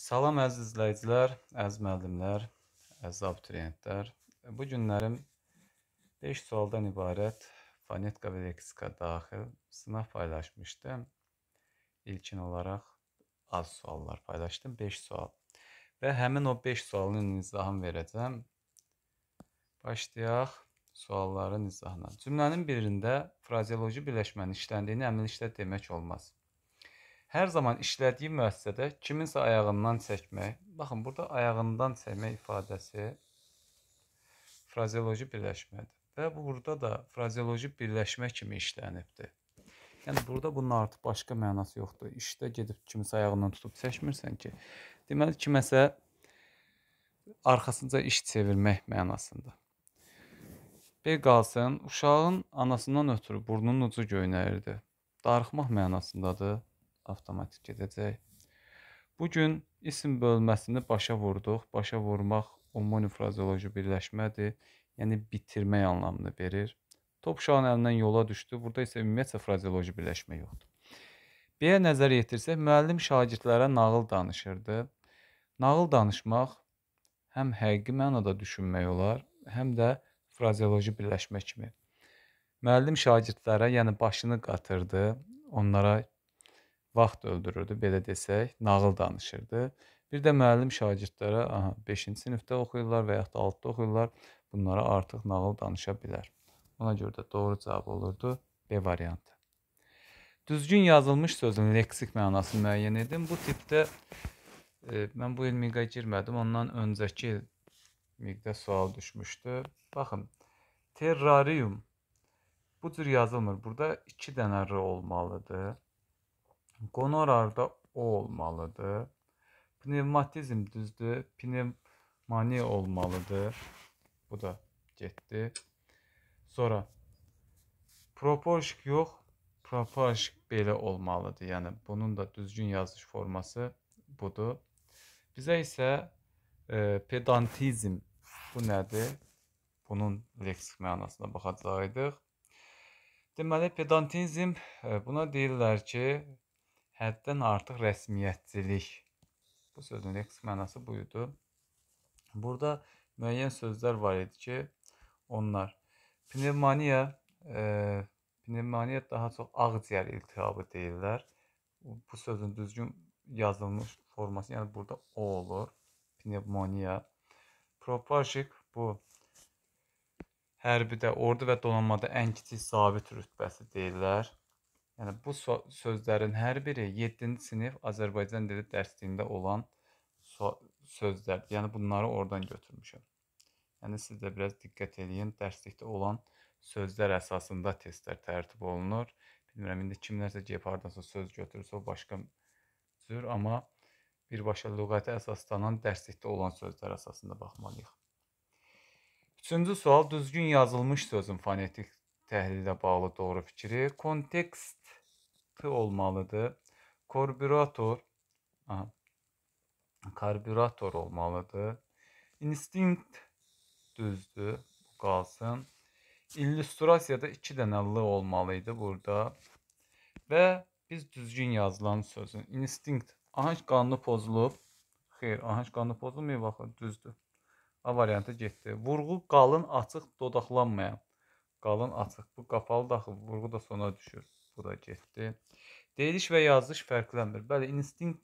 Salam əziz izləyicilər, əziz müəllimlər, əziz abituriyentlər. Bu günlərim 5 sualdan ibarət fonetika və leksika daxil sınaq paylaşmışdım. İlkin olaraq az suallar paylaşdım, 5 sual. Və həmin o 5 sualın izahını verəcəm. Başlayaq sualların izahına. Cümlənin birində frazeoloji birləşmənin işləndiyini əmin işlət demək olmaz. Hər zaman işlədiyi müəssisədə kiminsə ayağından çəkmək, baxın burada ayağından çəkmək ifadəsi frazeoloji birləşmədir və burada da frazeoloji birləşmə kimi işlənibdir. Yəni burada bunun artıq başqa mənası yoxdur. İşdə gedib kimisə ayağından tutub çəkmirsən ki, deməli kiməsə arxasınca iş çevirmək mənasında. B qalsın, uşağın anasından ötürü burnunun ucu göynəyirdi. Darıxmaq mənasındadır avtomatik gedəcək. Bu gün isim bölməsini başa vurduq. Başa vurmaq umumi frazeoloji birləşmədir. Yəni bitirmək anlamını verir. Top uşağın əlindən yola düşdü. Burada isə ümumiyyətlə frazeoloji birləşmə yoxdur. Belə nəzər yetirsək, müəllim şagirdlərə nağıl danışırdı. Nağıl danışmaq həm həqiqi mənada düşünmək olar, həm də frazeoloji birləşmə kimi. Müəllim şagirdlərə, yəni başını qatırdı, onlara vaxt öldürürdü, belə desək, nağıl danışırdı. Bir də müəllim şagirdlərə, aha, 5-ci sinifdə oxuyurlar və yaxud da 6-da oxuyurlar, bunlara artıq nağıl danışa bilər. Ona görə də doğru cavab olurdu B variantı. Düzgün yazılmış sözün leksik mənasını müəyyən edin. Bu tipdə e, mən bu il MİQ-ə girmədim, ondan öncəki il MİQ-də sual düşmüşdü. Baxın, terrarium bu cür yazılmır. Burada 2 dənə r olmalıdır. Qonorar da o olmalıdır. Pnevmatizm düzdür. Pnevmani olmalıdır. Bu da getdi. Sonra proporşik yox, proporşik belə olmalıdır. Yəni bunun da düzgün yazılış forması budur. Bizə isə e, pedantizm bu nədir? Bunun leksik mənasına baxacaqdıq. Deməli pedantizm e, buna deyirlər ki, həddən artıq rəsmiyyətçilik. Bu sözün leks mənası buydu. Burada müəyyən sözlər var idi ki, onlar pnevmoniya, e, pnevmoniya daha çox ağciyər iltihabı deyirlər. Bu sözün düzgün yazılmış forması, yəni burada o olur. Pnevmoniya. Proparşik bu hərbidə, ordu və donanmada ən kiçik sabit rütbəsi deyirlər. Yəni bu sözlərin hər biri 7-ci sinif Azərbaycan dili dərsliyində olan sözlərdir. Yəni bunları oradan götürmüşəm. Yəni siz də biraz diqqət eləyin. Dərslikdə olan sözlər əsasında testlər tərtib olunur. Bilmirəm indi kimlərsə gəlib hardansa söz götürürsə o başqa cür, amma birbaşa lüğətə əsaslanan dərslikdə olan sözlər əsasında baxmalıyıq. Üçüncü sual düzgün yazılmış sözün fonetik təhlillə bağlı doğru fikri. Kontekstı olmalıdır. Korbürator, aha, karbürator olmalıdır. İnstinkt düzdür, bu qalsın. İllüstrasiyada iki dənə L olmalıydı burada. Və biz düzgün yazılan sözün instinkt, ahəng qanunu pozulub. Xeyr, ahəng qanunu pozulmayıb axı, düzdür. A variantı getdi. Vurğu qalın, açıq, dodaqlanmayan. Qalın açıq. Bu qapalı daxil. Vurğu da sona düşür. Bu da getdi. Deyiliş və yazılış fərqlənmir. Bəli, instinkt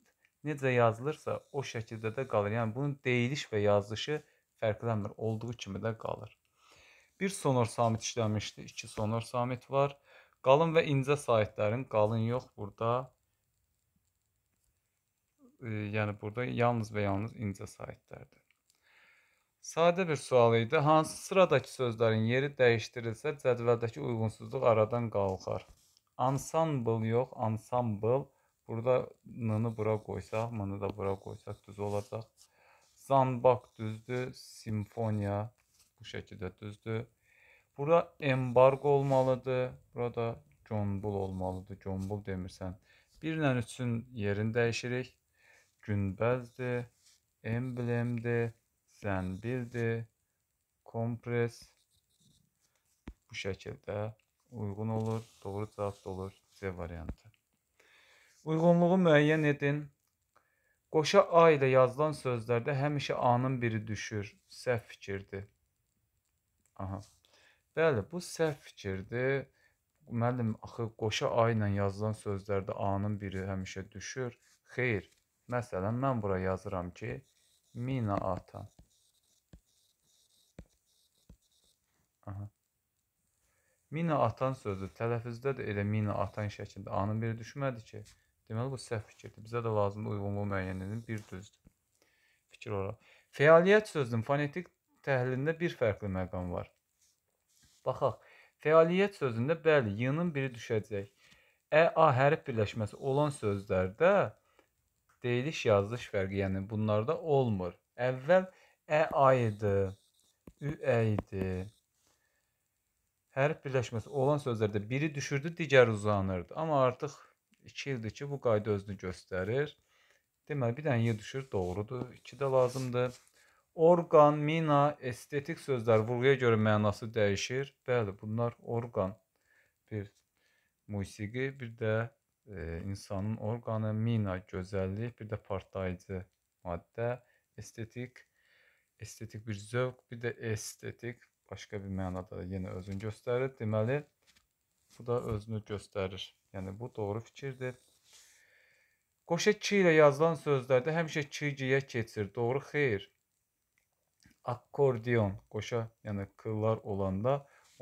necə yazılırsa o şəkildə də qalır. Yəni bunun deyiliş və yazılışı fərqlənmir. Olduğu kimi də qalır. Bir sonor samit işləmişdi. 2 sonor samit var. Qalın və incə saitlərin qalın yox burada. E, yəni burada yalnız və yalnız incə saitlərdir. Sadə bir sual idi. Hansı sıradakı sözlərin yeri dəyişdirilsə cədvəldəki uyğunsuzluq aradan qalxar? Ansambl yox, ansambl. Burada n-nı bura qoysaq, m-nı da bura qoysaq düz olacaq. Zanbak düzdür, simfoniya bu şəkildə düzdür. Burada embargo olmalıdır. Burada gombul olmalıdır. Gombul demirsən. 1 ilə 3-ün yerini dəyişirik. Günbəzdir, emblemdir sən birdir. Kompres bu şəkildə uyğun olur. Doğru cavab da olur C variantı. Uyğunluğu müəyyən edin. Qoşa A ilə yazılan sözlərdə həmişə A-nın biri düşür. Səhv fikirdir. Aha. Bəli, bu səhv fikirdir. Müəllim, axı qoşa A ilə yazılan sözlərdə A-nın biri həmişə düşür. Xeyr. Məsələn, mən bura yazıram ki, mina atan. Aha. Mina atan sözü tələffüzdə də elə mina atan şəklində anın biri düşmədi ki. Deməli bu səhv fikirdir. Bizə də lazımdır uyğunluğu müəyyən edin. Bir düzdür. Fikir ora. Fəaliyyət sözünün fonetik təhlilində bir fərqli məqam var. Baxaq. Fəaliyyət sözündə bəli, y-nın biri düşəcək. Ə, a hərf birləşməsi olan sözlərdə deyiliş, yazılış fərqi, yəni bunlarda olmur. Əvvəl ə, a idi, ü, ə idi hərf birləşməsi olan sözlərdə biri düşürdü, digəri uzanırdı. Amma artıq 2 ildir ki, bu qayda özünü göstərir. Deməli, bir dənə Y düşür, doğrudur. 2 də lazımdır. Orqan, mina, estetik sözlər vurğuya görə mənası dəyişir. Bəli, bunlar orqan, bir musiqi, bir də e, insanın orqanı, mina, gözəllik, bir də partlayıcı maddə, estetik, estetik bir zövq, bir də estetik başqa bir mənada yenə özünü göstərir. Deməli, bu da özünü göstərir. Yəni, bu doğru fikirdir. Qoşa ki ilə yazılan sözlərdə həmişə ki-giyə keçir. Doğru, xeyr. Akkordion, qoşa, yəni kıllar olanda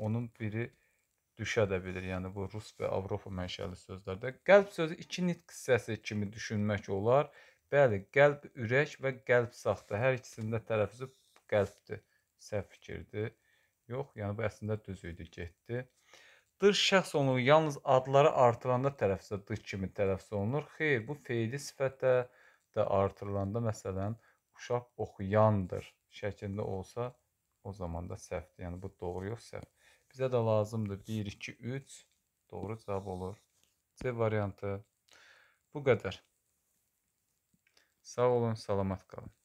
onun biri düşə də bilir. Yəni, bu Rus və Avropa mənşəli sözlərdə. Qəlb sözü iki nitq hissəsi kimi düşünmək olar. Bəli, qəlb ürək və qəlb saxta. Hər ikisində tərəfüzü qəlbdir. Səhv fikirdir. Yox, yəni bu əslində düz idi, getdi. Dış şəxs onluğu yalnız adları artıranda tərəfsə dış kimi tərəfsə olunur. Xeyr, bu feili sifətə də artırılanda məsələn uşaq oxuyandır şəklində olsa o zaman da səhvdir. Yəni bu doğru yox səhv. Bizə də lazımdır 1 2 3 doğru cavab olur. C variantı. Bu qədər. Sağ olun, salamat qalın.